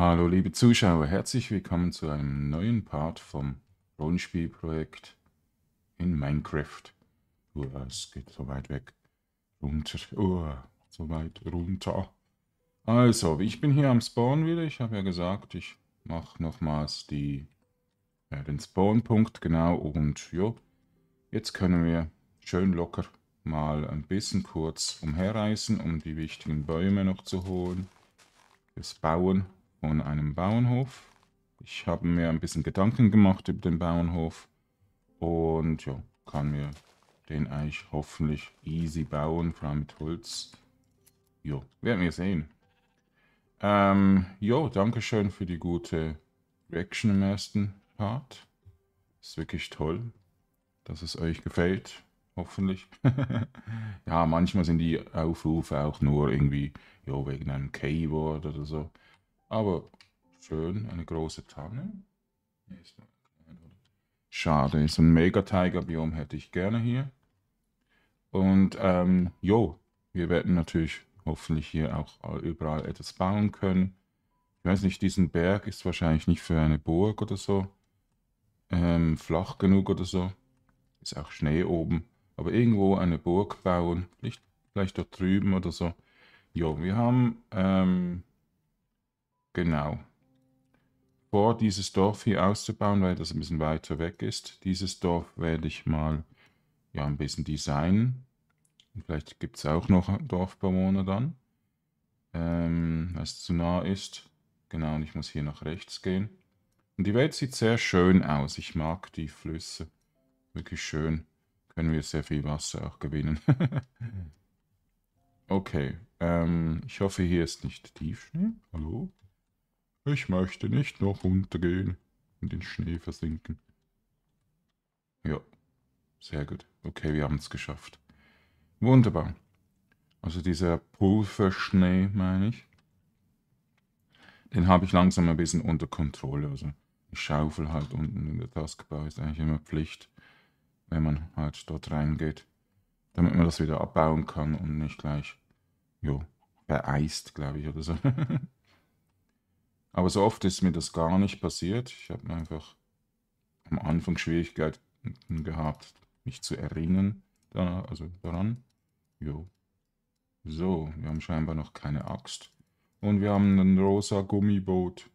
Hallo liebe Zuschauer, herzlich willkommen zu einem neuen Part vom Rollenspielprojekt in Minecraft. Uah, es geht so weit weg. Runter, Uah, so weit runter. Also, ich bin hier am Spawn wieder. Ich habe ja gesagt, ich mache nochmals die, ja, den Spawnpunkt genau. Und jo, jetzt können wir schön locker mal ein bisschen kurz umherreißen, um die wichtigen Bäume noch zu holen. Das Bauen von einem Bauernhof. Ich habe mir ein bisschen Gedanken gemacht über den Bauernhof und ja, kann mir den eigentlich hoffentlich easy bauen, vor allem mit Holz. Ja, werden wir sehen. Ähm, jo, danke schön für die gute Reaction im ersten Part. Ist wirklich toll, dass es euch gefällt. Hoffentlich. ja, manchmal sind die Aufrufe auch nur irgendwie jo, wegen einem Keyword oder so. Aber schön, eine große Tanne. Schade, so ein Mega-Tiger-Biom hätte ich gerne hier. Und ähm, jo, wir werden natürlich hoffentlich hier auch überall etwas bauen können. Ich weiß nicht, diesen Berg ist wahrscheinlich nicht für eine Burg oder so. Ähm, flach genug oder so. Ist auch Schnee oben. Aber irgendwo eine Burg bauen. Vielleicht, vielleicht dort drüben oder so. Jo, wir haben ähm, Genau. Vor, dieses Dorf hier auszubauen, weil das ein bisschen weiter weg ist. Dieses Dorf werde ich mal ja, ein bisschen designen. Und vielleicht gibt es auch noch Dorfbewohner dann, ähm, weil es zu nah ist. Genau, und ich muss hier nach rechts gehen. Und die Welt sieht sehr schön aus. Ich mag die Flüsse. Wirklich schön. Können wir sehr viel Wasser auch gewinnen. okay, ähm, ich hoffe, hier ist nicht Tiefschnee. Hallo? Ich möchte nicht noch runtergehen und in Schnee versinken. Ja, sehr gut. Okay, wir haben es geschafft. Wunderbar. Also dieser Pulverschnee, meine ich, den habe ich langsam ein bisschen unter Kontrolle. Also ich schaufel halt unten in der Taskbar, ist eigentlich immer Pflicht, wenn man halt dort reingeht, damit man das wieder abbauen kann und nicht gleich, jo, vereist, glaube ich, oder so. Aber so oft ist mir das gar nicht passiert. Ich habe einfach am Anfang Schwierigkeiten gehabt, mich zu erinnern. Da, also daran. Jo. So, wir haben scheinbar noch keine Axt. Und wir haben ein rosa Gummiboot.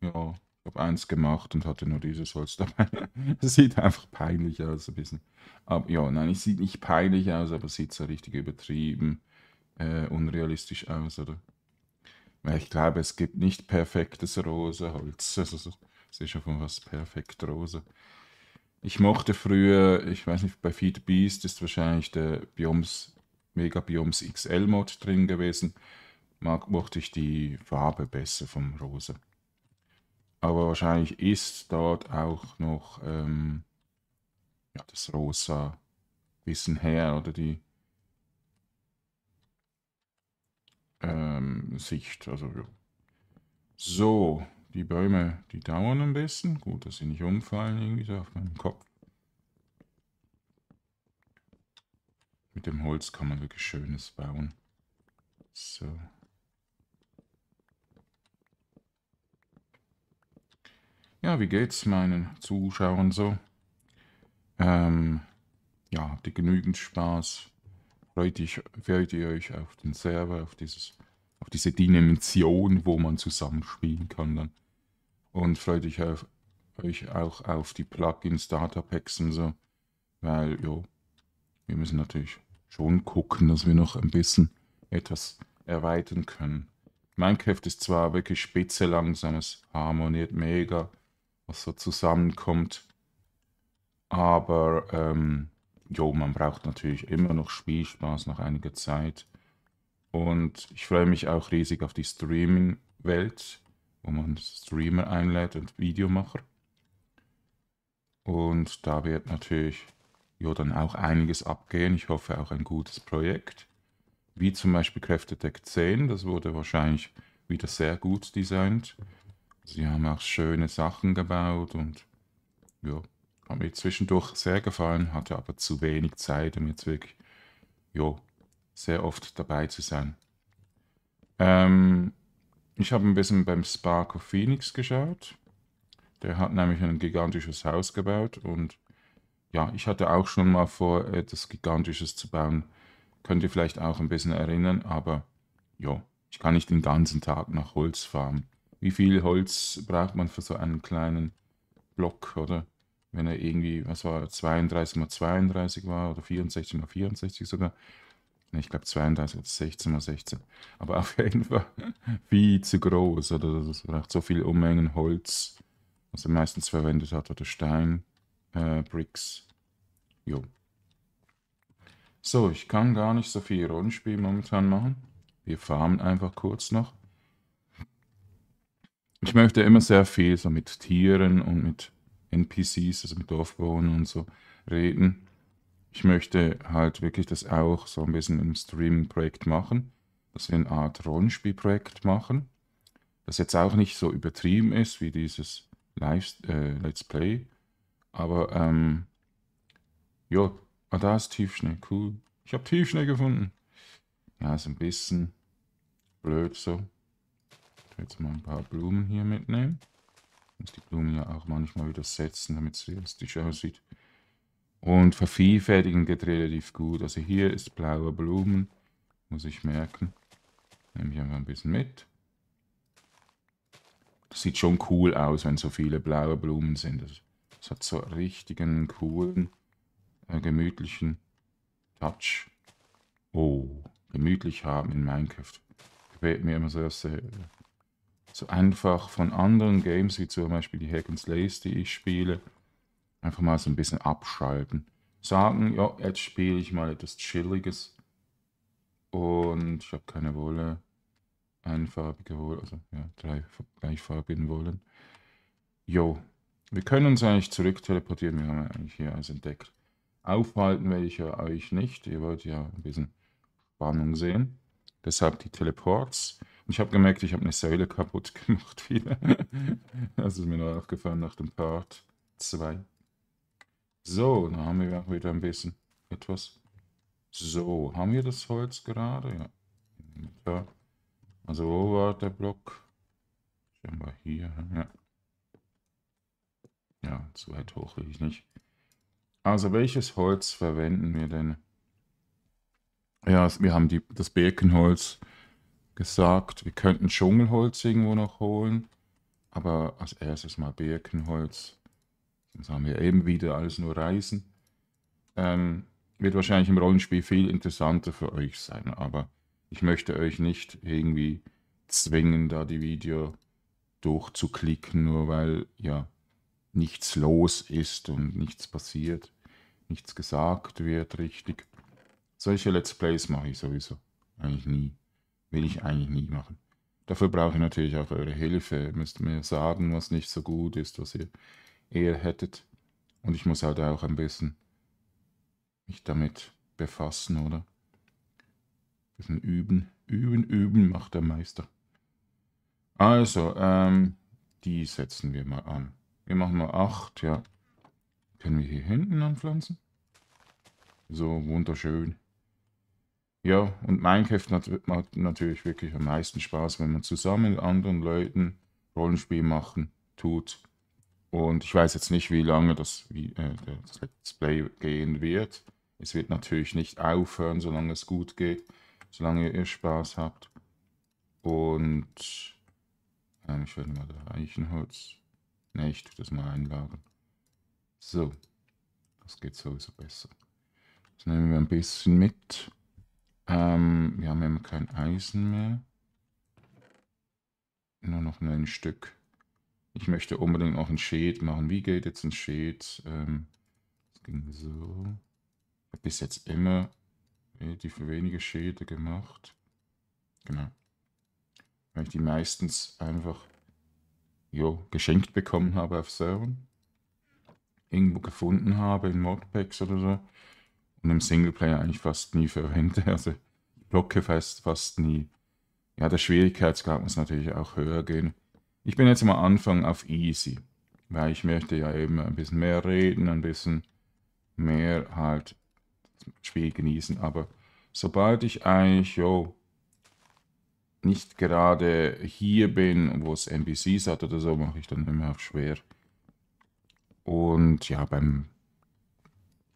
Ja, ich habe eins gemacht und hatte nur dieses Holz dabei. sieht einfach peinlich aus, ein bisschen. Aber, ja, nein, es sieht nicht peinlich aus, aber es sieht so richtig übertrieben, äh, unrealistisch aus, oder? Ich glaube, es gibt nicht perfektes Rosenholz. Also, es ist schon was perfekt rosa. Ich mochte früher, ich weiß nicht, bei Feed Beast ist wahrscheinlich der Bioms, Mega Bioms XL-Mod drin gewesen. Mag, mochte ich die Farbe besser vom Rosa. Aber wahrscheinlich ist dort auch noch ähm, ja, das Rosa ein bisschen her oder die ähm, Sicht. Also, ja. So, die Bäume, die dauern ein bisschen. Gut, dass sie nicht umfallen, irgendwie so auf meinem Kopf. Mit dem Holz kann man wirklich Schönes bauen. So. Ja, wie geht's meinen Zuschauern so? Ähm, ja, habt ihr genügend Spaß? Freut, ich, freut ihr euch auf den Server, auf, dieses, auf diese Dimension, wo man zusammenspielen kann dann. Und freut euch, auf, euch auch auf die Plugins, Data Packs und so. Weil, jo, wir müssen natürlich schon gucken, dass wir noch ein bisschen etwas erweitern können. Minecraft ist zwar wirklich spitze langsam, es harmoniert mega, was so zusammenkommt. Aber ähm, jo, man braucht natürlich immer noch Spielspaß nach einiger Zeit. Und ich freue mich auch riesig auf die Streaming-Welt, wo man Streamer einlädt und Videomacher. Und da wird natürlich jo, dann auch einiges abgehen. Ich hoffe auch ein gutes Projekt. Wie zum Beispiel Kräftedeck 10, das wurde wahrscheinlich wieder sehr gut designt. Sie haben auch schöne Sachen gebaut und ja, hat mir zwischendurch sehr gefallen, hatte aber zu wenig Zeit, um jetzt wirklich jo, sehr oft dabei zu sein. Ähm, ich habe ein bisschen beim Spark of Phoenix geschaut. Der hat nämlich ein gigantisches Haus gebaut und ja, ich hatte auch schon mal vor, etwas Gigantisches zu bauen. Könnt ihr vielleicht auch ein bisschen erinnern, aber ja, ich kann nicht den ganzen Tag nach Holz fahren. Wie viel Holz braucht man für so einen kleinen Block, oder? wenn er irgendwie, was war, 32 mal 32 war oder 64 mal 64 sogar. ich glaube 32 oder 16 mal 16. Aber auf jeden Fall viel zu groß. Oder das braucht so viele Unmengen Holz, was er meistens verwendet hat, oder Stein, äh, Bricks. Jo. So, ich kann gar nicht so viel Rollenspiel momentan machen. Wir farmen einfach kurz noch. Ich möchte immer sehr viel so mit Tieren und mit NPCs, also mit Dorfbewohnern und so, reden. Ich möchte halt wirklich das auch so ein bisschen im Streaming-Projekt machen, dass wir eine Art Rollenspielprojekt machen, das jetzt auch nicht so übertrieben ist wie dieses Live äh, Let's Play, aber ähm, ja, ah, da ist Tiefschnee, cool. Ich habe Tiefschnee gefunden. Ja, ist ein bisschen blöd so. Ich will jetzt mal ein paar Blumen hier mitnehmen. Ich muss die Blumen ja auch manchmal wieder setzen, damit es realistisch aussieht. Und vervielfältigen geht relativ gut. Also hier ist blaue Blumen, muss ich merken. Nehme ich einfach ein bisschen mit. Das sieht schon cool aus, wenn so viele blaue Blumen sind. Das hat so einen richtigen, coolen, äh, gemütlichen Touch. Oh, gemütlich haben in Minecraft. Gefällt mir immer so aus einfach von anderen Games, wie zum Beispiel die Hack and Slays, die ich spiele, einfach mal so ein bisschen abschalten. Sagen, ja, jetzt spiele ich mal etwas Chilliges. Und ich habe keine Wolle. Einfarbige Wolle, also ja, drei gleichfarbigen Wollen. Jo, wir können uns eigentlich zurück teleportieren. Wir haben ja eigentlich hier alles entdeckt. Aufhalten werde ich ja euch nicht. Ihr wollt ja ein bisschen Spannung sehen. Deshalb die Teleports. Ich habe gemerkt, ich habe eine Säule kaputt gemacht wieder. das ist mir noch aufgefallen nach dem Part 2. So, dann haben wir auch wieder ein bisschen etwas. So, haben wir das Holz gerade? Ja. Also wo war der Block? Schauen wir hier. Ja. ja, zu weit hoch will ich nicht. Also welches Holz verwenden wir denn? Ja, wir haben die, das Birkenholz gesagt, wir könnten Dschungelholz irgendwo noch holen. Aber als erstes mal Birkenholz. Sonst haben wir eben wieder alles nur Reisen. Ähm, wird wahrscheinlich im Rollenspiel viel interessanter für euch sein. Aber ich möchte euch nicht irgendwie zwingen, da die Video durchzuklicken, nur weil ja nichts los ist und nichts passiert, nichts gesagt wird richtig. Solche Let's Plays mache ich sowieso eigentlich nie will ich eigentlich nie machen. Dafür brauche ich natürlich auch eure Hilfe. Ihr müsst mir sagen, was nicht so gut ist, was ihr eher hättet. Und ich muss halt auch ein bisschen mich damit befassen, oder? Ein bisschen üben. Üben, üben macht der Meister. Also, ähm, die setzen wir mal an. Wir machen mal 8, ja. Können wir hier hinten anpflanzen? So, wunderschön. Ja, und Minecraft macht natürlich wirklich am meisten Spaß, wenn man zusammen mit anderen Leuten Rollenspiel machen tut. Und ich weiß jetzt nicht, wie lange das, wie, äh, das Let's Play gehen wird. Es wird natürlich nicht aufhören, solange es gut geht, solange ihr Spaß habt. Und äh, ich werde mal da Eichenholz. Ne, ich tue das mal einlagern. So, das geht sowieso besser. Das nehmen wir ein bisschen mit. Ähm, wir haben ja kein Eisen mehr. Nur noch ein Stück. Ich möchte unbedingt noch ein Shade machen. Wie geht jetzt ein Shade? Ähm, das ging so. Ich habe bis jetzt immer relativ wenige Schäde gemacht. Genau. Weil ich die meistens einfach jo, geschenkt bekommen habe auf Servern. Irgendwo gefunden habe in Modpacks oder so und im Singleplayer eigentlich fast nie verwende. Also ich blocke fast, fast nie. Ja, der Schwierigkeitsgrad muss natürlich auch höher gehen. Ich bin jetzt am Anfang auf Easy, weil ich möchte ja eben ein bisschen mehr reden, ein bisschen mehr halt das Spiel genießen. Aber sobald ich eigentlich, jo, nicht gerade hier bin, wo es NPCs hat oder so, mache ich dann immer auf schwer. Und ja, beim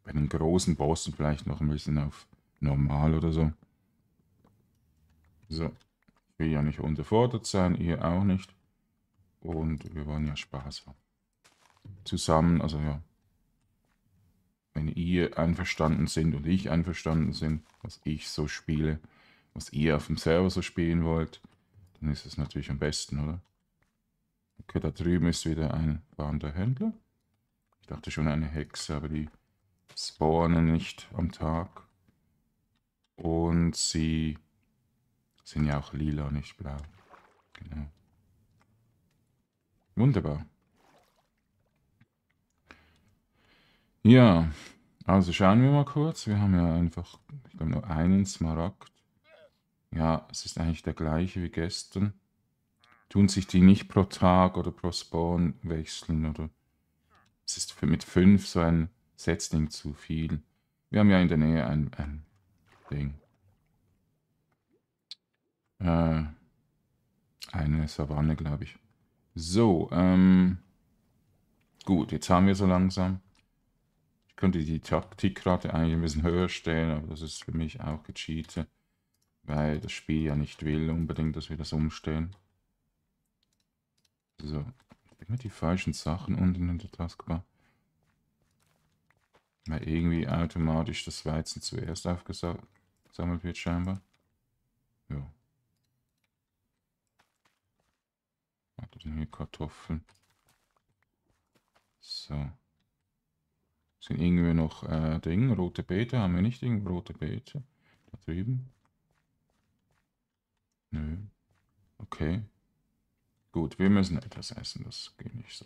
bei den großen baust vielleicht noch ein bisschen auf normal oder so. So, ich will ja nicht unterfordert sein, ihr auch nicht. Und wir wollen ja Spaß haben. Zusammen, also ja. Wenn ihr einverstanden sind und ich einverstanden sind, was ich so spiele, was ihr auf dem Server so spielen wollt, dann ist es natürlich am besten, oder? Okay, da drüben ist wieder ein warmter Händler. Ich dachte schon eine Hexe, aber die spawnen nicht am Tag. Und sie sind ja auch lila, nicht blau. Genau. Wunderbar. Ja, also schauen wir mal kurz. Wir haben ja einfach, ich glaube, nur einen Smaragd. Ja, es ist eigentlich der gleiche wie gestern. Tun sich die nicht pro Tag oder pro Spawn wechseln, oder? Es ist mit 5 so ein Setzling zu viel. Wir haben ja in der Nähe ein, ein Ding. Äh, eine Savanne, glaube ich. So, ähm, gut, jetzt haben wir so langsam. Ich könnte die Taktikrate eigentlich ein bisschen höher stellen, aber das ist für mich auch gecheatet, weil das Spiel ja nicht will unbedingt, dass wir das umstellen. So, ich habe immer die falschen Sachen unten in der Taskbar. Weil irgendwie automatisch das Weizen zuerst aufgesammelt wird scheinbar. Ja. Warte, denn hier Kartoffeln? So. Sind irgendwie noch äh, Dinge? Rote Beete haben wir nicht irgendwo rote Beete? Da drüben? Nö. Okay. Gut, wir müssen etwas essen, das geht nicht so.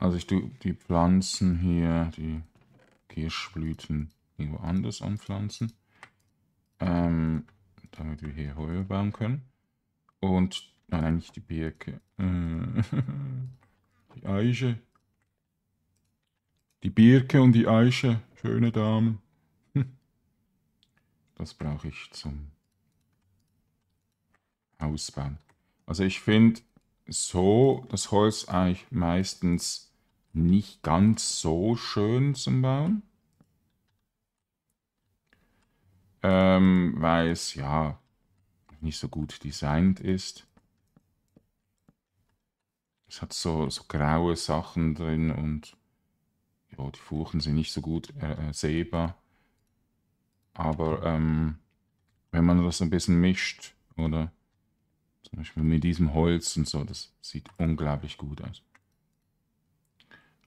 Also ich tue die Pflanzen hier, die Kirschblüten irgendwo anders anpflanzen. Ähm, damit wir hier Heu bauen können. Und, nein, eigentlich die Birke. Äh, die Eiche. Die Birke und die Eiche, schöne Damen. Das brauche ich zum Ausbauen. Also ich finde so das Holz eigentlich meistens nicht ganz so schön zum Bauen. Ähm, weil es ja nicht so gut designt ist. Es hat so, so graue Sachen drin und ja, die Furchen sind nicht so gut äh, äh sehbar. Aber ähm, wenn man das ein bisschen mischt oder zum Beispiel mit diesem Holz und so, das sieht unglaublich gut aus.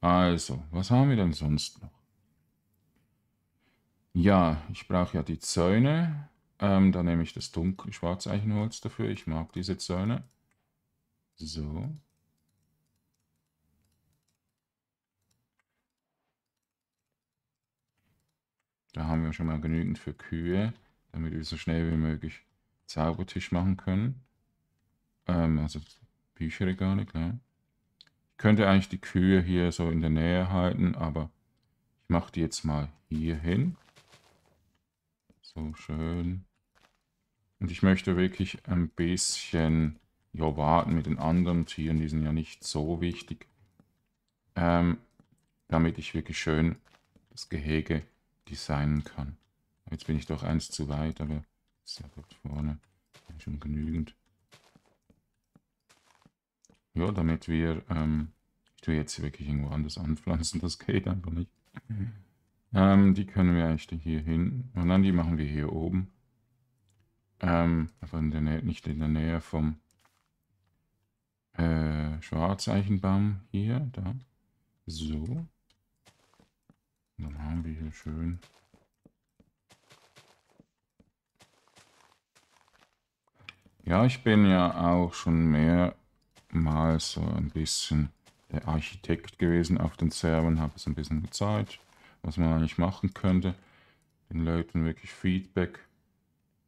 Also, was haben wir denn sonst noch? Ja, ich brauche ja die Zäune. Ähm, da nehme ich das dunkle Schwarzeichenholz dafür. Ich mag diese Zäune. So. Da haben wir schon mal genügend für Kühe, damit wir so schnell wie möglich Zaubertisch machen können. Ähm, also Bücherregale, klar. Ich könnte eigentlich die Kühe hier so in der Nähe halten, aber ich mache die jetzt mal hier hin. So schön. Und ich möchte wirklich ein bisschen ja, warten mit den anderen Tieren, die sind ja nicht so wichtig. Ähm, damit ich wirklich schön das Gehege designen kann. Jetzt bin ich doch eins zu weit, aber ist ja dort vorne schon genügend. Ja, damit wir, ähm, ich tue jetzt wirklich irgendwo anders anpflanzen, das geht einfach nicht. Mhm. Ähm, die können wir eigentlich hier hin und dann die machen wir hier oben. Ähm, aber in der Nähe, nicht in der Nähe vom äh, Schwarzeichenbaum hier, da. So. dann haben wir hier schön Ja, ich bin ja auch schon mehr mal so ein bisschen der Architekt gewesen auf den Servern, habe es ein bisschen gezeigt, was man eigentlich machen könnte. Den Leuten wirklich Feedback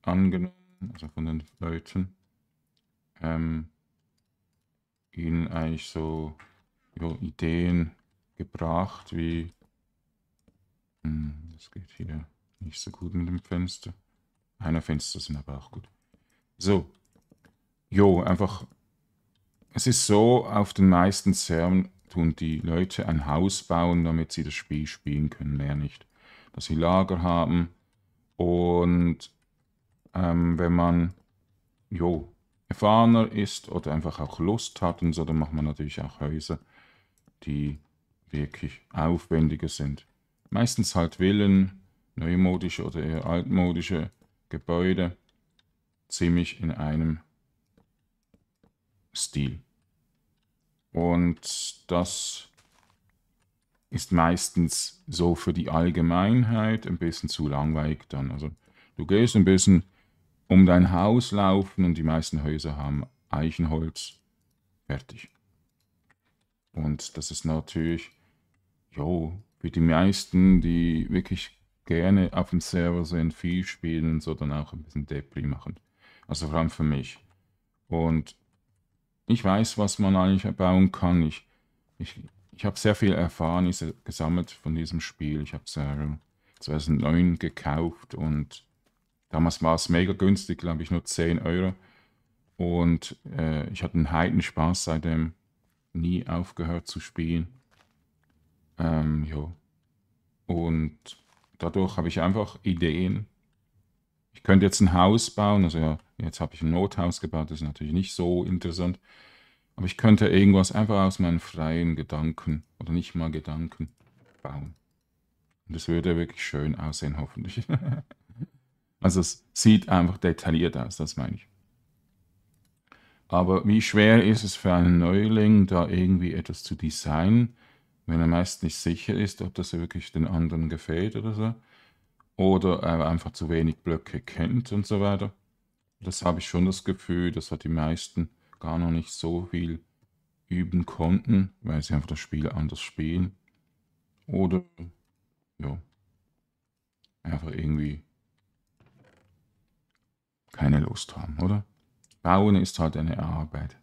angenommen, also von den Leuten. Ähm, ihnen eigentlich so ja, Ideen gebracht, wie hm, das geht hier nicht so gut mit dem Fenster. Einer Fenster sind aber auch gut. So. Jo, einfach es ist so, auf den meisten CERN tun die Leute ein Haus bauen, damit sie das Spiel spielen können, mehr nicht. Dass sie Lager haben und ähm, wenn man jo, erfahrener ist oder einfach auch Lust hat und so, dann macht man natürlich auch Häuser, die wirklich aufwendiger sind. Meistens halt Villen, neumodische oder eher altmodische Gebäude, ziemlich in einem Stil. Und das ist meistens so für die Allgemeinheit ein bisschen zu langweilig dann. Also du gehst ein bisschen um dein Haus laufen und die meisten Häuser haben Eichenholz. Fertig. Und das ist natürlich, jo, für die meisten, die wirklich gerne auf dem Server sind, viel spielen, so dann auch ein bisschen Depri machen. Also vor allem für mich. Und ich weiß, was man eigentlich bauen kann. Ich, ich, ich habe sehr viel erfahren, gesammelt von diesem Spiel. Ich habe es 2009 äh, gekauft und damals war es mega günstig, glaube ich, nur 10 Euro. Und äh, ich hatte einen Spaß seitdem, nie aufgehört zu spielen. Ähm, jo. Und dadurch habe ich einfach Ideen ich könnte jetzt ein Haus bauen, also ja, jetzt habe ich ein Nothaus gebaut, das ist natürlich nicht so interessant. Aber ich könnte irgendwas einfach aus meinen freien Gedanken oder nicht mal Gedanken bauen. Und das würde wirklich schön aussehen, hoffentlich. also es sieht einfach detailliert aus, das meine ich. Aber wie schwer ist es für einen Neuling, da irgendwie etwas zu designen, wenn er meist nicht sicher ist, ob das wirklich den anderen gefällt oder so? oder er einfach zu wenig Blöcke kennt und so weiter. Das habe ich schon das Gefühl, dass halt die meisten gar noch nicht so viel üben konnten, weil sie einfach das Spiel anders spielen. Oder, ja, einfach irgendwie keine Lust haben, oder? Bauen ist halt eine Arbeit.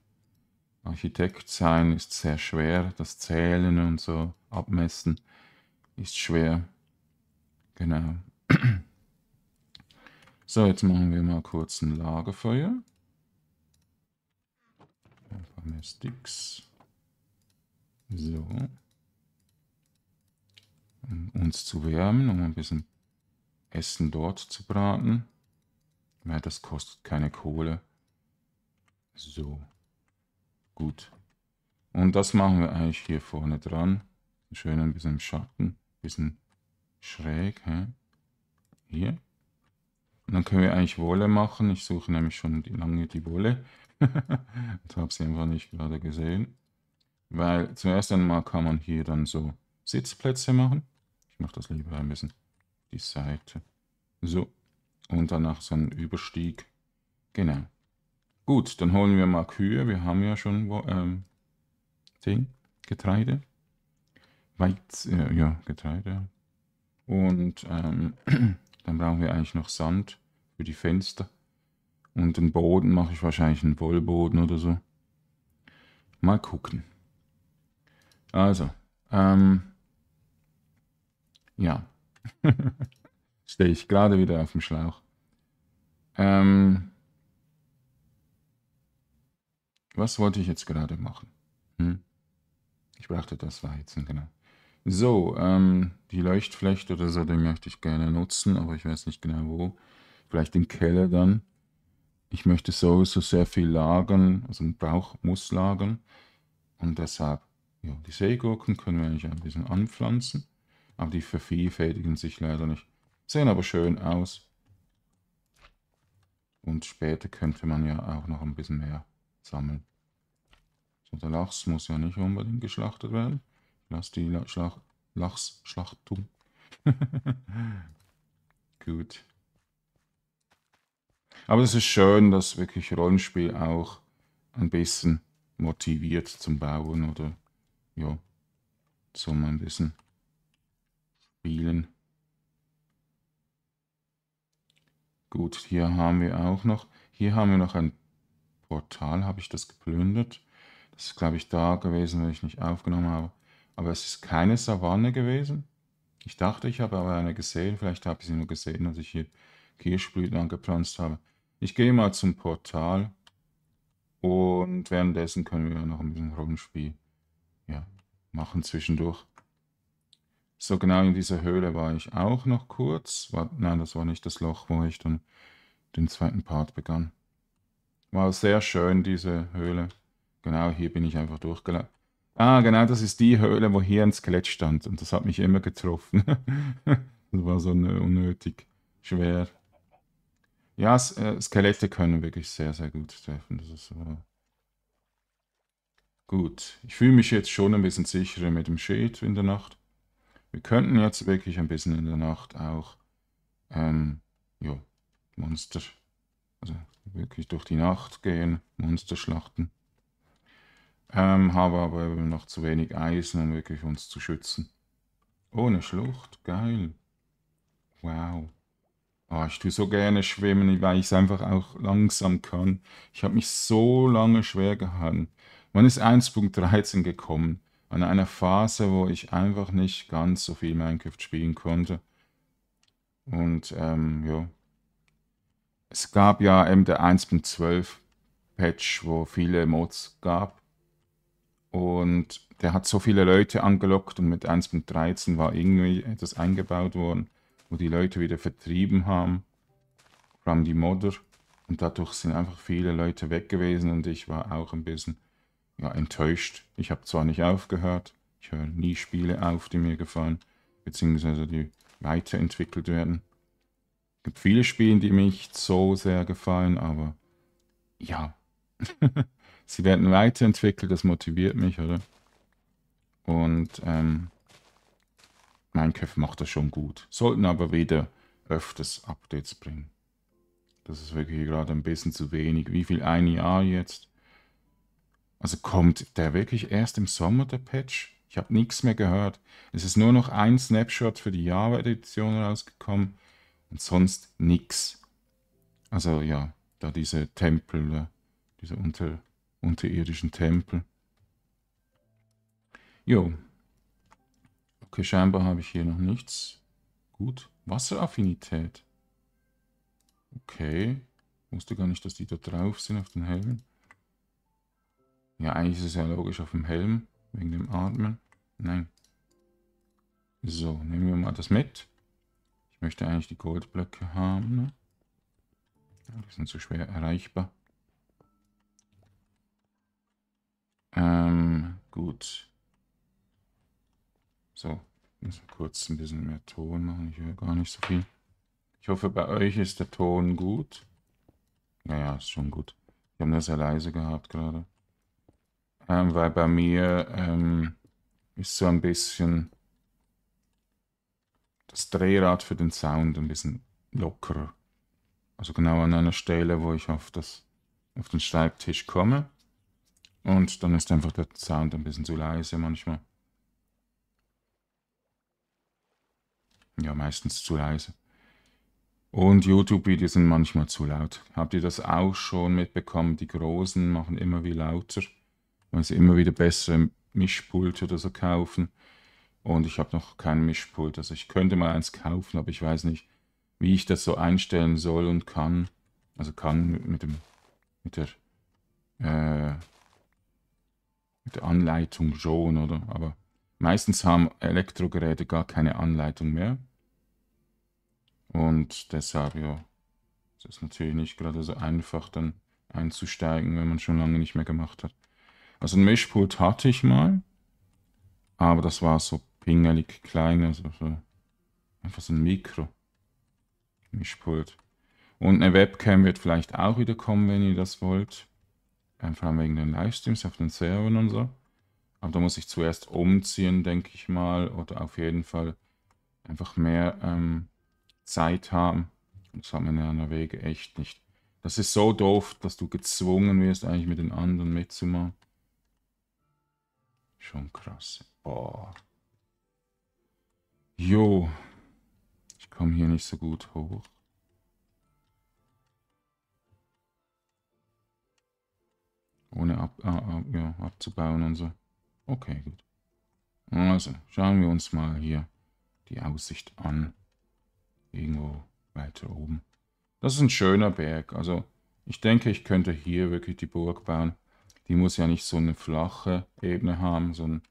Architekt sein ist sehr schwer, das Zählen und so, Abmessen ist schwer. Genau. So, jetzt machen wir mal kurz ein Lagerfeuer. Einfach mehr Sticks. So. Um uns zu wärmen, um ein bisschen Essen dort zu braten. Ja, das kostet keine Kohle. So. Gut. Und das machen wir eigentlich hier vorne dran. Schön ein bisschen im Schatten. Ein Bisschen schräg. Hä? Hier. Und dann können wir eigentlich Wolle machen. Ich suche nämlich schon die, lange die Wolle. und habe sie einfach nicht gerade gesehen. Weil zuerst einmal kann man hier dann so Sitzplätze machen. Ich mache das lieber ein bisschen die Seite. So. Und danach so einen Überstieg. Genau. Gut, dann holen wir mal Kühe. Wir haben ja schon ähm, Ding, Getreide. Weiz, äh, ja, Getreide. Und ähm, Dann brauchen wir eigentlich noch Sand für die Fenster. Und den Boden mache ich wahrscheinlich einen Wollboden oder so. Mal gucken. Also, ähm, ja. Stehe ich gerade wieder auf dem Schlauch. Ähm, was wollte ich jetzt gerade machen? Hm? Ich brachte das Weizen, genau. So, ähm, die Leuchtflechte oder so, die möchte ich gerne nutzen, aber ich weiß nicht genau wo. Vielleicht im Keller dann. Ich möchte sowieso sehr viel lagern, also ein Bauch muss lagern. Und deshalb, ja, die Seegurken können wir eigentlich ein bisschen anpflanzen, aber die vervielfältigen sich leider nicht. Sehen aber schön aus. Und später könnte man ja auch noch ein bisschen mehr sammeln. So, der Lachs muss ja nicht unbedingt geschlachtet werden. Lass die La Schlacht, Lachs Schlachtung. Gut. Aber es ist schön, dass wirklich Rollenspiel auch ein bisschen motiviert zum Bauen oder ja, zum ein bisschen spielen. Gut, hier haben wir auch noch, hier haben wir noch ein Portal, habe ich das geplündert. Das ist, glaube ich, da gewesen, wenn ich nicht aufgenommen habe. Aber es ist keine Savanne gewesen. Ich dachte, ich habe aber eine gesehen. Vielleicht habe ich sie nur gesehen, als ich hier Kirschblüten angepflanzt habe. Ich gehe mal zum Portal. Und währenddessen können wir noch ein bisschen Rumspiel ja, machen zwischendurch. So genau in dieser Höhle war ich auch noch kurz. War, nein, das war nicht das Loch, wo ich dann den zweiten Part begann. War sehr schön, diese Höhle. Genau hier bin ich einfach durchgelaufen. Ah, genau, das ist die Höhle, wo hier ein Skelett stand. Und das hat mich immer getroffen. das war so unnötig schwer. Ja, äh, Skelette können wirklich sehr, sehr gut treffen. Das ist so. Gut, ich fühle mich jetzt schon ein bisschen sicherer mit dem Schild in der Nacht. Wir könnten jetzt wirklich ein bisschen in der Nacht auch ähm, jo, Monster, also wirklich durch die Nacht gehen, Monster schlachten. Ähm, habe aber noch zu wenig Eisen, um wirklich uns zu schützen. Oh, eine Schlucht. Geil. Wow. Oh, ich tue so gerne schwimmen, weil ich es einfach auch langsam kann. Ich habe mich so lange schwer gehalten. Man ist 1.13 gekommen, an einer Phase, wo ich einfach nicht ganz so viel Minecraft spielen konnte. Und ähm, ja. Es gab ja eben der 1.12 Patch, wo viele Mods gab. Und der hat so viele Leute angelockt und mit 1.13 war irgendwie etwas eingebaut worden, wo die Leute wieder vertrieben haben. Vor allem die Modder. Und dadurch sind einfach viele Leute weg gewesen und ich war auch ein bisschen ja, enttäuscht. Ich habe zwar nicht aufgehört, ich höre nie Spiele auf, die mir gefallen, beziehungsweise die weiterentwickelt werden. Es gibt viele Spiele, die mich so sehr gefallen, aber ja, Sie werden weiterentwickelt, das motiviert mich, oder? Und ähm, Minecraft macht das schon gut. Sollten aber wieder öfters Updates bringen. Das ist wirklich gerade ein bisschen zu wenig. Wie viel? Ein Jahr jetzt? Also kommt der wirklich erst im Sommer, der Patch? Ich habe nichts mehr gehört. Es ist nur noch ein Snapshot für die Java-Edition rausgekommen und sonst nichts. Also ja, da diese Tempel ne? diese unter, unterirdischen Tempel. Jo. Okay, scheinbar habe ich hier noch nichts. Gut. Wasseraffinität. Okay. Wusste gar nicht, dass die da drauf sind auf den Helmen. Ja, eigentlich ist es ja logisch auf dem Helm, wegen dem Atmen. Nein. So, nehmen wir mal das mit. Ich möchte eigentlich die Goldblöcke haben. Ne? Die sind zu schwer erreichbar. Gut. So, müssen kurz ein bisschen mehr Ton machen. Ich höre gar nicht so viel. Ich hoffe, bei euch ist der Ton gut. Naja, ist schon gut. Ich habe das sehr leise gehabt gerade. Ähm, weil bei mir ähm, ist so ein bisschen das Drehrad für den Sound ein bisschen lockerer. Also genau an einer Stelle, wo ich auf, das, auf den Schreibtisch komme. Und dann ist einfach der Sound ein bisschen zu leise manchmal. Ja, meistens zu leise. Und YouTube-Videos sind manchmal zu laut. Habt ihr das auch schon mitbekommen? Die Großen machen immer wie lauter, weil sie immer wieder bessere Mischpulte oder so kaufen. Und ich habe noch kein Mischpult. Also ich könnte mal eins kaufen, aber ich weiß nicht, wie ich das so einstellen soll und kann. Also kann mit, dem, mit der äh, mit der Anleitung schon, oder? Aber meistens haben Elektrogeräte gar keine Anleitung mehr. Und deshalb, ja, ist es natürlich nicht gerade so einfach, dann einzusteigen, wenn man schon lange nicht mehr gemacht hat. Also ein Mischpult hatte ich mal, aber das war so pingelig klein, also so einfach so ein Mikro. Mischpult. Und eine Webcam wird vielleicht auch wieder kommen, wenn ihr das wollt. Einfach äh, wegen den Livestreams auf den Servern und so. Aber da muss ich zuerst umziehen, denke ich mal. Oder auf jeden Fall einfach mehr ähm, Zeit haben. Und das hat man in der Wege echt nicht. Das ist so doof, dass du gezwungen wirst, eigentlich mit den anderen mitzumachen. Schon krass. Boah. Jo. Ich komme hier nicht so gut hoch. Ohne ab, äh, ja, abzubauen und so. Okay, gut. Also, schauen wir uns mal hier die Aussicht an. Irgendwo weiter oben. Das ist ein schöner Berg. Also, ich denke, ich könnte hier wirklich die Burg bauen. Die muss ja nicht so eine flache Ebene haben, sondern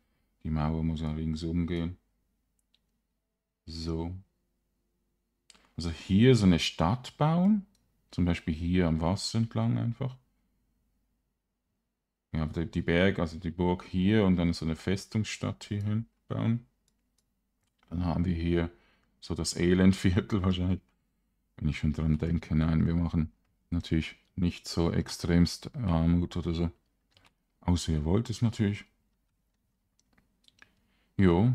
die Mauer muss ja ringsum gehen. So. Also hier so eine Stadt bauen. Zum Beispiel hier am Wasser entlang einfach. Ja, aber die Berg, also die Burg hier und dann so eine Festungsstadt hier hin bauen. Dann haben wir hier so das Elendviertel wahrscheinlich. Wenn ich schon dran denke, nein, wir machen natürlich nicht so extremst Armut oder so. Außer ihr wollt es natürlich. Jo.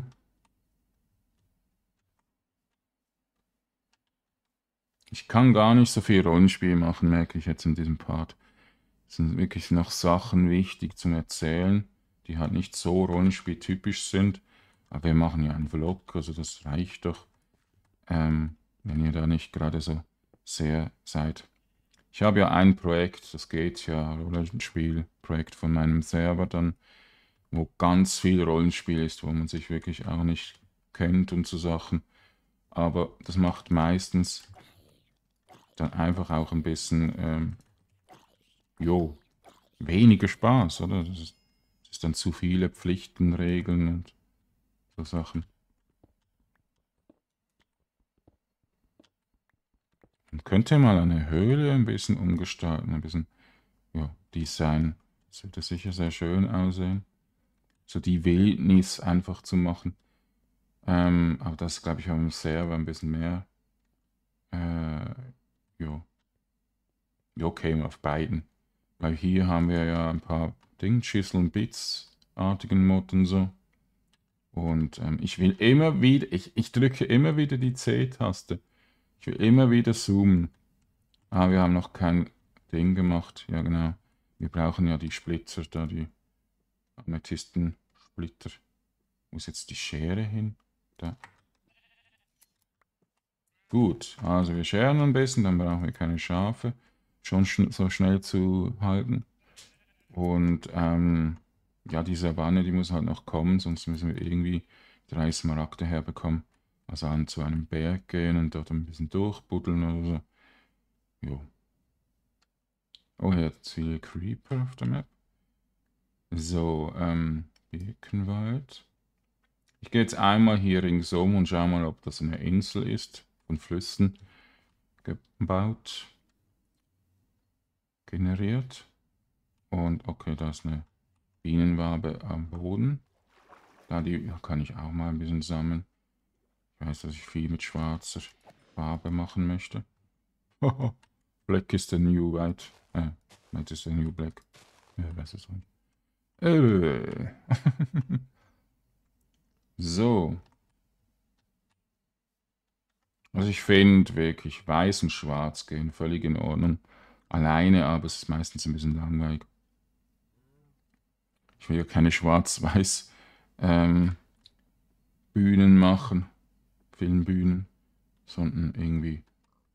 Ich kann gar nicht so viel Rollenspiel machen, merke ich jetzt in diesem Part sind wirklich noch Sachen wichtig zum Erzählen, die halt nicht so Rollenspieltypisch sind. Aber wir machen ja einen Vlog, also das reicht doch, ähm, wenn ihr da nicht gerade so sehr seid. Ich habe ja ein Projekt, das geht ja, Rollenspielprojekt von meinem Server dann, wo ganz viel Rollenspiel ist, wo man sich wirklich auch nicht kennt und so Sachen. Aber das macht meistens dann einfach auch ein bisschen ähm, jo, weniger Spaß, oder? Das ist, das ist dann zu viele Pflichten, Regeln und so Sachen. Man könnte mal eine Höhle ein bisschen umgestalten, ein bisschen ja, Design. Das würde sicher sehr schön aussehen. So die Wildnis einfach zu machen. Ähm, aber das glaube ich am Server ein bisschen mehr. Äh, jo. Ja, okay, auf beiden. Weil hier haben wir ja ein paar Ding, Schüssel Bits artigen Mod und so. Und ähm, ich will immer wieder, ich, ich drücke immer wieder die C-Taste. Ich will immer wieder zoomen. Ah, wir haben noch kein Ding gemacht. Ja, genau. Wir brauchen ja die Splitter da, die Amethysten-Splitter. Muss jetzt die Schere hin. Da. Gut, also wir scheren am besten, dann brauchen wir keine Schafe schon schn so schnell zu halten. Und ähm, ja, die Savane, die muss halt noch kommen, sonst müssen wir irgendwie drei Smaragde herbekommen. Also an zu einem Berg gehen und dort ein bisschen durchbuddeln oder so. Jo. Oh, hier hat viele Creeper auf der Map. So, ähm, Birkenwald. Ich gehe jetzt einmal hier ringsum und schau mal, ob das eine Insel ist, von Flüssen gebaut generiert. Und okay, da ist eine Bienenwabe am Boden. Da die kann ich auch mal ein bisschen sammeln. Ich weiß, dass ich viel mit schwarzer Farbe machen möchte. black is the new white. Äh, white is the new black. Äh, was ist das? Äh. so. Also ich finde wirklich, weiß und schwarz gehen völlig in Ordnung alleine, aber es ist meistens ein bisschen langweilig. Ich will ja keine schwarz-weiß ähm, Bühnen machen, Filmbühnen, sondern irgendwie,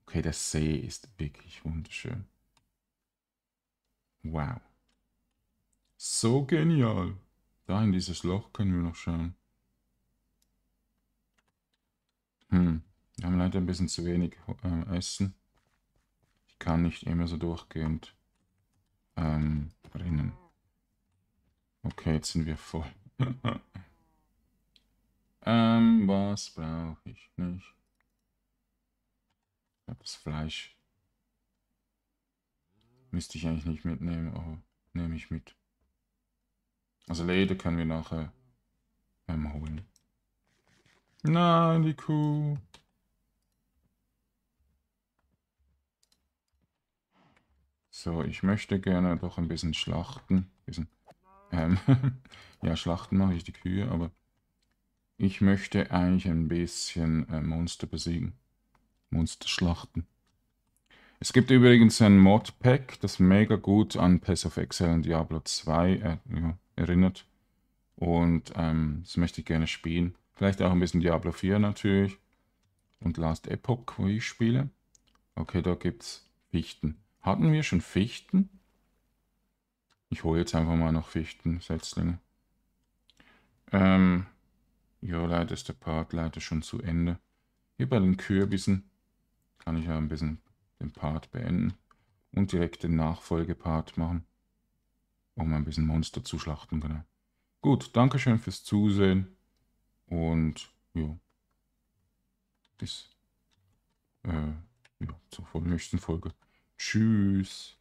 okay, der See ist wirklich wunderschön. Wow. So genial. Da in dieses Loch können wir noch schauen. Hm, wir haben leider ein bisschen zu wenig äh, Essen kann nicht immer so durchgehend ähm, rennen. Okay, jetzt sind wir voll. ähm, was brauche ich nicht? Ich glaube, das Fleisch müsste ich eigentlich nicht mitnehmen, aber oh, nehme ich mit. Also Leder können wir nachher ähm, holen. Nein, die Kuh. So, ich möchte gerne doch ein bisschen schlachten. Bisschen, ähm, ja, schlachten mache ich die Kühe, aber ich möchte eigentlich ein bisschen äh, Monster besiegen. Monster schlachten. Es gibt übrigens ein Modpack, das mega gut an Pass of Excel und Diablo 2 äh, ja, erinnert. Und ähm, das möchte ich gerne spielen. Vielleicht auch ein bisschen Diablo 4 natürlich. Und Last Epoch, wo ich spiele. Okay, da gibt es Fichten. Hatten wir schon Fichten? Ich hole jetzt einfach mal noch Fichten, Setzlinge. Ähm, ja, leider ist der Part leider schon zu Ende. Hier bei den Kürbissen kann ich ja ein bisschen den Part beenden und direkt den Nachfolgepart machen, um ein bisschen Monster zu schlachten, genau. Gut, Dankeschön fürs Zusehen und ja, bis äh, ja, zur nächsten Folge. Tschüss.